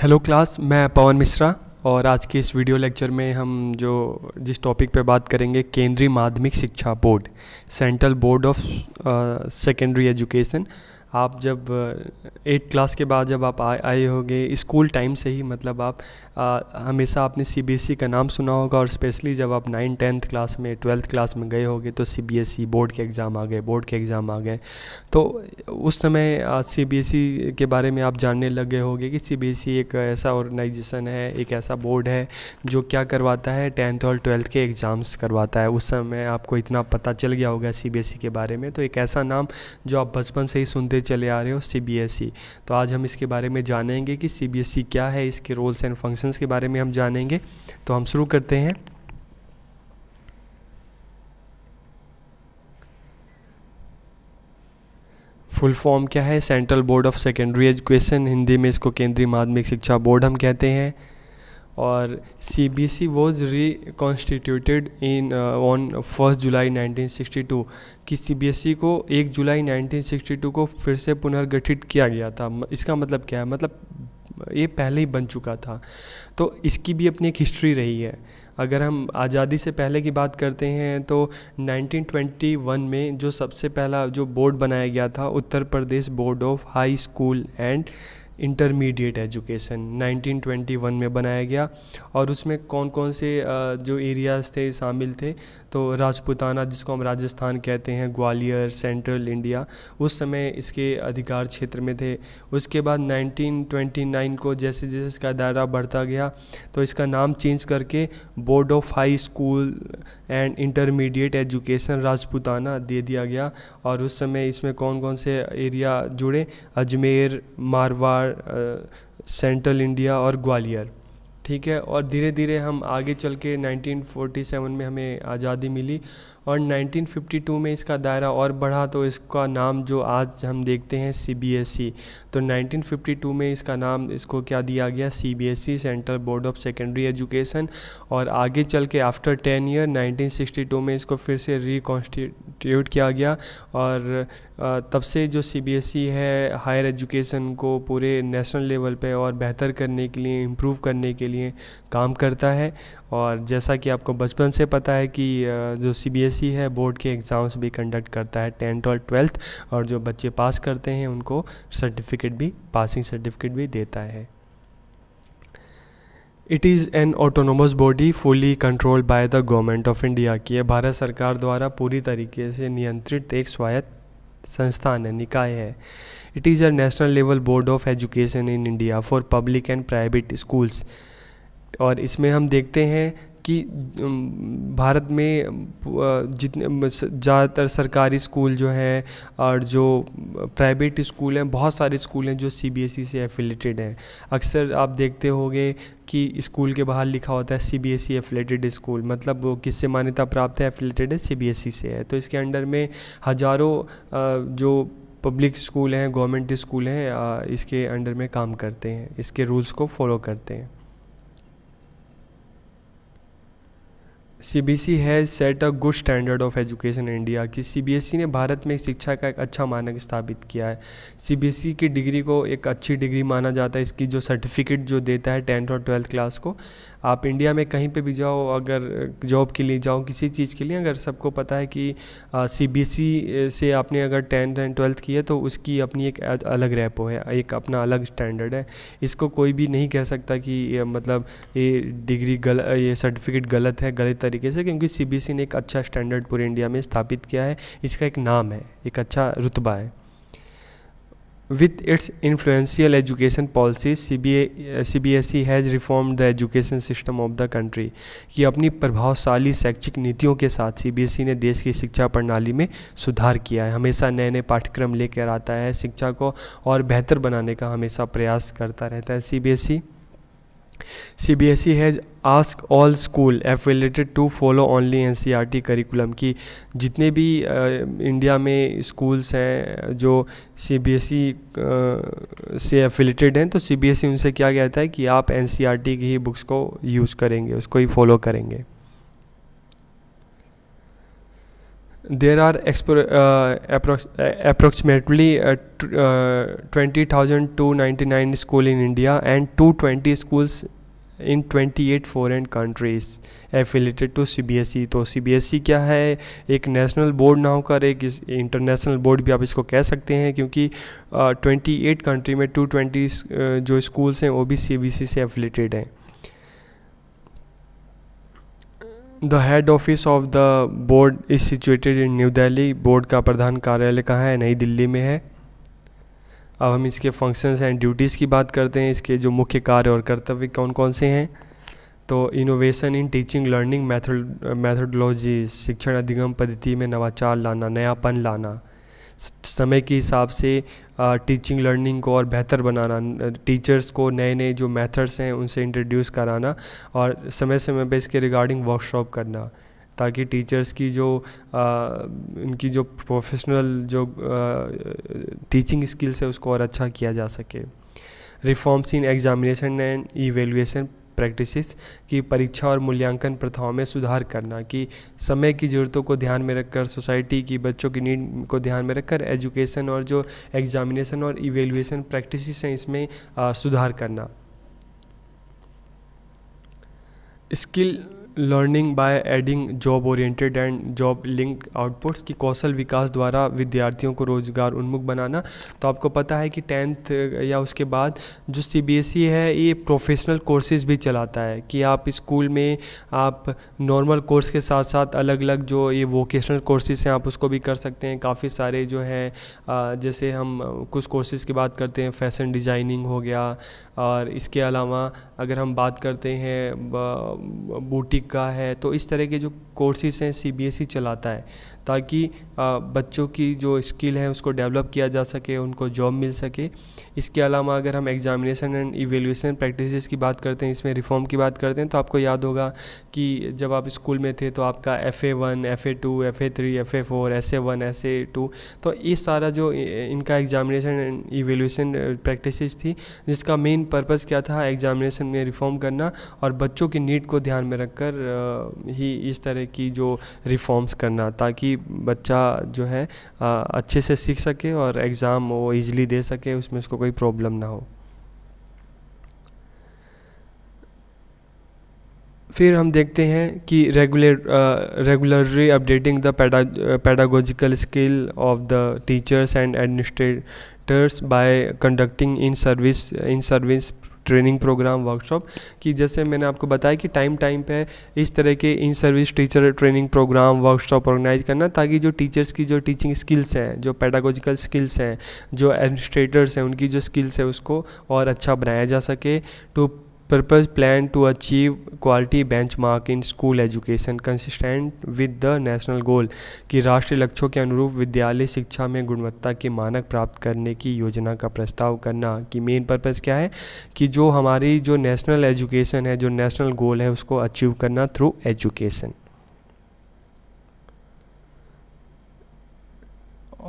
Hello class मैं पवन मिश्रा और आज के इस वीडियो लेक्चर में हम जो जिस टॉपिक पे बात करेंगे केंद्रीय माध्यमिक शिक्षा board central board of secondary education आप जब एट क्लास के बाद जब आप आए होगे स्कूल टाइम से ही मतलब आप आ, हमेशा आपने सी e का नाम सुना होगा और स्पेशली जब आप नाइन टेंथ क्लास में ट्वेल्थ क्लास में गए होगे तो सी बोर्ड e के एग्ज़ाम आ गए बोर्ड के एग्ज़ाम आ गए तो उस समय सी e के बारे में आप जानने लगे होगे कि सी एक ऐसा ऑर्गेनाइजेशन है एक ऐसा बोर्ड है जो क्या करवाता है टेंथ और ट्वेल्थ के एग्ज़ाम्स करवाता है उस समय आपको इतना पता चल गया होगा सी के बारे में तो एक ऐसा नाम जो आप बचपन से ही सुनते चले आ रहे हो सी e। तो आज हम इसके बारे में जानेंगे कि सी e क्या है इसके रोल्स एंड फंक्शंस के बारे में हम जानेंगे तो हम शुरू करते हैं फुल फॉर्म क्या है central board of secondary education Hindi में इसको केंद्रीय माध्यमिक शिक्षा बोर्ड हम कहते हैं और C B C was reconstituted in on first July 1962 कि सी बी एस ई को एक जुलाई 1962 को फिर से पुनर्गठित किया गया था इसका मतलब क्या है मतलब ये पहले ही बन चुका था तो इसकी भी अपनी एक हिस्ट्री रही है अगर हम आज़ादी से पहले की बात करते हैं तो 1921 में जो सबसे पहला जो बोर्ड बनाया गया था Uttar Pradesh board of high school and intermediate education 1921 में बनाया गया और उसमें कौन कौन से जो एरियाज़ थे शामिल थे तो राजपूताना जिसको हम राजस्थान कहते हैं ग्वालियर सेंट्रल इंडिया उस समय इसके अधिकार क्षेत्र में थे उसके बाद 1929 को जैसे जैसे इसका दायरा बढ़ता गया तो इसका नाम चेंज करके board of high school and intermediate education Rajputana दे दिया गया और उस समय इसमें कौन कौन से एरिया जुड़े अजमेर मारवाड़ बिहार सेंट्रल इंडिया और ग्वालियर ठीक है और धीरे धीरे हम आगे चल के 1947 में हमें आज़ादी मिली और 1952 में इसका दायरा और बढ़ा तो इसका नाम जो आज हम देखते हैं सी e। तो 1952 में इसका नाम इसको क्या दिया गया C central board of secondary education और आगे चल के आफ्टर टेन ईयर 1962 में इसको फिर से रिकॉन्स्टिट्यूट किया गया और तब से जो सी e है हायर एजुकेशन को पूरे नेशनल लेवल पे और बेहतर करने के लिए इम्प्रूव करने के लिए काम करता है और जैसा कि आपको बचपन से पता है कि जो सी e है बोर्ड के एग्ज़ाम्स भी कंडक्ट करता है टेंथ और ट्वेल्थ और जो बच्चे पास करते हैं उनको सर्टिफिकेट भी पासिंग सर्टिफिकेट भी देता है it is an autonomous body fully controlled by the government of India की है भारत सरकार द्वारा पूरी तरीके से नियंत्रित एक स्वायत्त संस्थान है निकाय है it is a national level board of education in India for public and private schools और इसमें हम देखते हैं कि भारत में जितने ज़्यादातर सरकारी स्कूल जो हैं और जो प्राइवेट स्कूल हैं बहुत सारे स्कूल हैं जो सी बी एस ई से एफिलेटेड हैं अक्सर आप देखते होंगे कि स्कूल के बाहर लिखा होता है C B S E affiliated school मतलब वो किससे मान्यता प्राप्त है एफिलेटेड है सी बी एस ई से है तो इसके अंडर में हज़ारों जो पब्लिक स्कूल हैं गवर्नमेंट स्कूल हैं इसके अंडर में काम करते हैं इसके रूल्स को फॉलो करते हैं C B C has set a good standard of education India कि सी बी एस ई ने भारत में शिक्षा का एक अच्छा मानक स्थापित किया है सी बी एस ई की डिग्री को एक अच्छी डिग्री माना जाता है इसकी जो सर्टिफिकेट जो देता है टेंथ और ट्वेल्थ क्लास को आप इंडिया में कहीं पे भी जाओ अगर जॉब के लिए जाओ किसी चीज़ के लिए अगर सबको पता है कि सी बी e से आपने अगर टेंथ एंड ट्वेल्थ की है तो उसकी अपनी एक अलग रैपो है एक अपना अलग स्टैंडर्ड है इसको कोई भी नहीं कह सकता कि मतलब ये डिग्री गल ये सर्टिफिकेट गलत है गलत तरीके से क्योंकि सी बी सी ने एक अच्छा स्टैंडर्ड पूरे इंडिया में स्थापित किया है इसका एक नाम है एक अच्छा रुतबा है with its influential education policy C B A C B S E has reform the education system of the country ये अपनी प्रभावशाली शैक्षिक नीतियों के साथ सी बी एस ई ने देश की शिक्षा प्रणाली में सुधार किया है हमेशा नए नए पाठ्यक्रम लेकर आता है शिक्षा को और बेहतर बनाने का हमेशा प्रयास करता रहता है C B S E C B S E has ask all school affiliated to follow only N C R T curriculum कि जितने भी इंडिया में स्कूल्स हैं जो सी बी एस ई से एफिलेटेड हैं तो सी बी एस ई उनसे क्या कहता है कि आप एन सी आर टी की ही बुक्स को यूज़ करेंगे उसको ही फॉलो करेंगे there are uh, thousand uh, approximately uh, uh, 20,299 schools in India and 220 schools in 28 foreign countries affiliated to E तो सी बी एस ई क्या है एक नेशनल बोर्ड ना होकर एक इंटरनेशनल बोर्ड भी आप इसको कह सकते हैं क्योंकि ट्वेंटी एट कंट्री में टू ट्वेंटी uh, जो स्कूल्स हैं वो भी सी बी सी से एफिलेटेड हैं the head office of the board is situated in New Delhi board का प्रधान कार्यालय कहाँ है नई दिल्ली में है अब हम इसके फंक्शंस एंड ड्यूटीज़ की बात करते हैं इसके जो मुख्य कार्य और कर्तव्य कौन कौन से हैं तो innovation in teaching learning method methodology शिक्षण अधिगम पद्धति में नवाचार लाना नयापन लाना समय के हिसाब से टीचिंग लर्निंग को और बेहतर बनाना टीचर्स को नए नए जो मेथड्स हैं उनसे इंट्रोड्यूस कराना और समय समय पर इसके रिगार्डिंग वर्कशॉप करना ताकि टीचर्स की जो आ, उनकी जो प्रोफेशनल जो आ, टीचिंग स्किल्स है उसको और अच्छा किया जा सके reforms in examination and evaluation practices की परीक्षा और मूल्यांकन प्रथाओं में सुधार करना कि समय की ज़रूरतों को ध्यान में रखकर सोसाइटी की बच्चों की नीड को ध्यान में रखकर एजुकेशन और जो एग्जामिनेशन और इवेलुएसन प्रैक्टिसेस हैं इसमें सुधार करना skill learning by adding job oriented and job linked outputs की कौशल विकास द्वारा विद्यार्थियों को रोज़गार उन्मुख बनाना तो आपको पता है कि टेंथ या उसके बाद जो सी बी एस ई है ये प्रोफेशनल कोर्सेज भी चलाता है कि आप स्कूल में आप नॉर्मल कोर्स के साथ साथ अलग अलग जो ये वोकेशनल कोर्सेज हैं आप उसको भी कर सकते हैं काफ़ी सारे जो हैं जैसे हम कुछ कोर्सेज की बात करते हैं फैशन डिज़ाइनिंग हो गया और इसके अलावा अगर हम बात करते हैं बूटिक का है तो इस तरह के जो कोर्सेज़ हैं सी बी एस ई चलाता है ताकि बच्चों की जो स्किल है उसको डेवलप किया जा सके उनको जॉब मिल सके इसके अलावा अगर हम एग्जामिनेशन एंड इवेल्यूशन प्रैक्टिसेस की बात करते हैं इसमें रिफॉर्म की बात करते हैं तो आपको याद होगा कि जब आप स्कूल में थे तो आपका F A one F A two F A three F A four S A one S A two तो ये सारा जो इनका एग्जामिनेशन एंड इवेल्यूशन प्रैक्टिसेस थी जिसका मेन पर्पज़ क्या था एग्जामिनेशन में रिफॉर्म करना और बच्चों की नीड को ध्यान में रखकर ही इस तरह की जो रिफॉर्म्स करना ताकि बच्चा जो है अच्छे से सीख सके और एग्ज़ाम वो ईजिली दे सके उसमें उसको कोई प्रॉब्लम ना हो फिर हम देखते हैं कि regular regularly updating the pedagogical skill of the teachers and administrators by conducting in service in service training programme workshop कि जैसे मैंने आपको बताया कि टाइम टाइम पे इस तरह के in service teacher training programme workshop organise करना ताकि जो टीचर्स की जो टीचिंग स्किल्स हैं जो पैडागोजिकल स्किल्स हैं जो एडमिनिस्ट्रेटर्स हैं उनकी जो स्किल्स है उसको और अच्छा बनाया जा सके टू तो purpose plan to achieve quality benchmark in school education consistent with the national goal कि राष्ट्रीय लक्ष्यों के अनुरूप विद्यालय शिक्षा में गुणवत्ता के मानक प्राप्त करने की योजना का प्रस्ताव करना कि मेन पर्पज़ क्या है कि जो हमारी जो नेशनल एजुकेशन है जो नेशनल गोल है उसको अचीव करना थ्रू एजुकेशन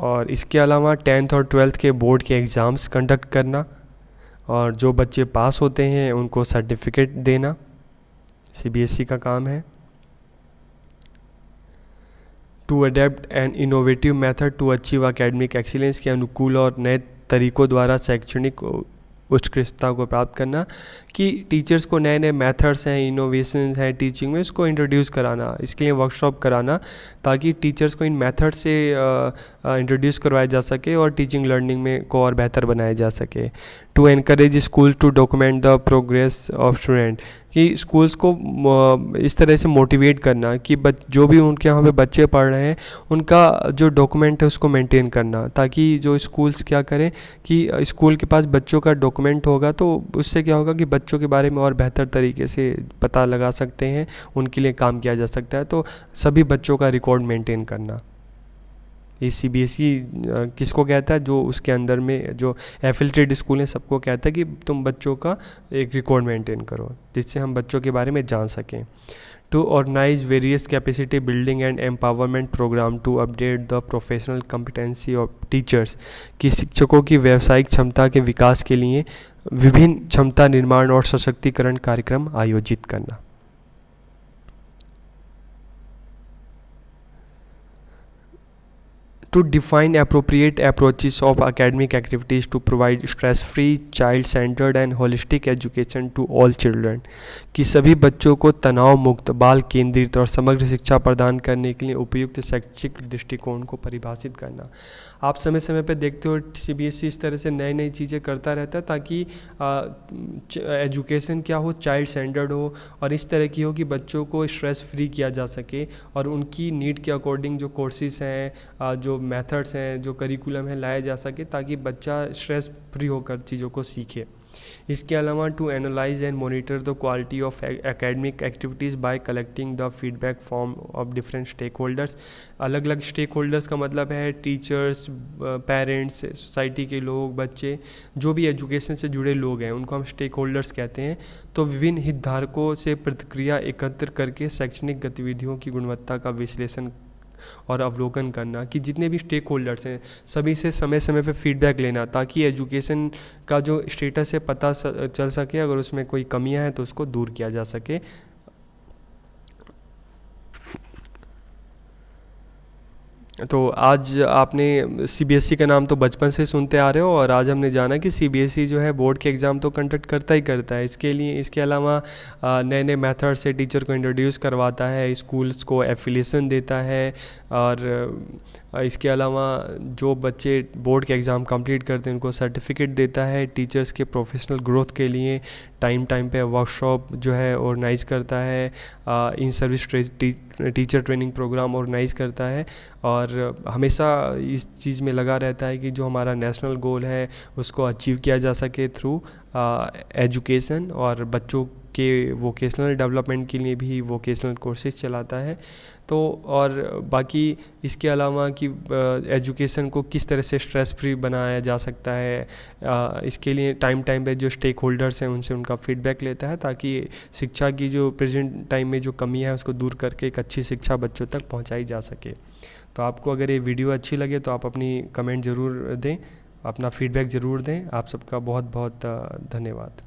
और इसके अलावा टेंथ और ट्वेल्थ के बोर्ड के एग्ज़ाम्स कंडक्ट करना और जो बच्चे पास होते हैं उनको सर्टिफिकेट देना सीबीएसई e का काम है to adapt and innovative method to achieve academic excellence के अनुकूल और नए तरीकों द्वारा शैक्षणिक उत्कृष्टता को प्राप्त करना कि टीचर्स को नए नए मेथड्स हैं इनोवेशंस हैं टीचिंग में उसको इंट्रोड्यूस कराना इसके लिए वर्कशॉप कराना ताकि टीचर्स को इन मेथड से इंट्रोड्यूस करवाया जा सके और टीचिंग लर्निंग में को और बेहतर बनाया जा सके to encourage school to document the progress of student कि स्कूल्स को इस तरह से मोटिवेट करना कि बच जो भी उनके यहाँ पे बच्चे पढ़ रहे हैं उनका जो डॉक्यूमेंट है उसको मेंटेन करना ताकि जो स्कूल्स क्या करें कि स्कूल के पास बच्चों का डॉक्यूमेंट होगा तो उससे क्या होगा कि बच्चों के बारे में और बेहतर तरीके से पता लगा सकते हैं उनके लिए काम किया जा सकता है तो सभी बच्चों का रिकॉर्ड मेंटेन करना ये सी बी एस ई किसको कहता है जो उसके अंदर में जो एफिल्टेड स्कूल हैं सबको कहता है कि तुम बच्चों का एक रिकॉर्ड मेंटेन करो जिससे हम बच्चों के बारे में जान सकें to organise various capacity building and empowerment programme to update the professional competency of teachers कि शिक्षकों की व्यावसायिक क्षमता के विकास के लिए विभिन्न क्षमता निर्माण और सशक्तिकरण कार्यक्रम आयोजित करना to define appropriate approaches of academic activities to provide stress free child centered and holistic education to all children कि सभी बच्चों को तनाव मुक्त बाल केंद्रित और समग्र शिक्षा प्रदान करने के लिए उपयुक्त शैक्षिक दृष्टिकोण को परिभाषित करना आप समय समय पर देखते हो सी बी एस ई इस तरह से नई नई चीज़ें करता रहता है ताकि एजुकेशन क्या हो चाइल्ड सेंटर्ड हो और इस तरह की हो कि बच्चों को स्ट्रेस फ्री किया जा सके और उनकी नीड के अकॉर्डिंग जो कोर्सेज हैं जो मेथड्स हैं जो करिकुलम है लाया जा सके ताकि बच्चा स्ट्रेस फ्री होकर चीज़ों को सीखे इसके अलावा to analyse and monitor the quality of academic activities by collecting the feedback form of different stakeholders अलग अलग स्टेक होल्डर्स का मतलब है टीचर्स पेरेंट्स सोसाइटी के लोग बच्चे जो भी एजुकेशन से जुड़े लोग हैं उनको हम स्टेक होल्डर्स कहते हैं तो विभिन्न हितधारकों से प्रतिक्रिया एकत्र करके शैक्षणिक गतिविधियों की गुणवत्ता का विश्लेषण और अवलोकन करना कि जितने भी स्टेक होल्डर्स हैं सभी से समय समय पर फीडबैक लेना ताकि एजुकेशन का जो स्टेटस है पता चल सके अगर उसमें कोई कमियाँ हैं तो उसको दूर किया जा सके तो आज आपने सी e का नाम तो बचपन से सुनते आ रहे हो और आज हमने जाना कि सी e जो है बोर्ड के एग्ज़ाम तो कंडक्ट करता ही करता है इसके लिए इसके अलावा नए नए मेथड से टीचर को इंट्रोड्यूस करवाता है स्कूल्स को एफिलेशन देता है और इसके अलावा जो बच्चे बोर्ड के एग्ज़ाम कंप्लीट करते हैं उनको सर्टिफिकेट देता है टीचर्स के प्रोफेशनल ग्रोथ के लिए टाइम टाइम पे वर्कशॉप जो है ऑर्गेनाइज करता है in service teacher training programme organise करता है और हमेशा इस चीज़ में लगा रहता है कि जो हमारा नेशनल गोल है उसको अचीव किया जा सके थ्रू एजुकेशन और बच्चों के वोकेशनल डेवलपमेंट के लिए भी वोकेशनल कोर्सेज चलाता है तो और बाकी इसके अलावा कि एजुकेशन को किस तरह से स्ट्रेस फ्री बनाया जा सकता है आ, इसके लिए टाइम टाइम पे जो स्टेक होल्डर्स हैं उनसे उनका फीडबैक लेता है ताकि शिक्षा की जो प्रेजेंट टाइम में जो कमी है उसको दूर करके एक अच्छी शिक्षा बच्चों तक पहुँचाई जा सके तो आपको अगर ये वीडियो अच्छी लगे तो आप अपनी कमेंट ज़रूर दें अपना फीडबैक ज़रूर दें आप सबका बहुत बहुत धन्यवाद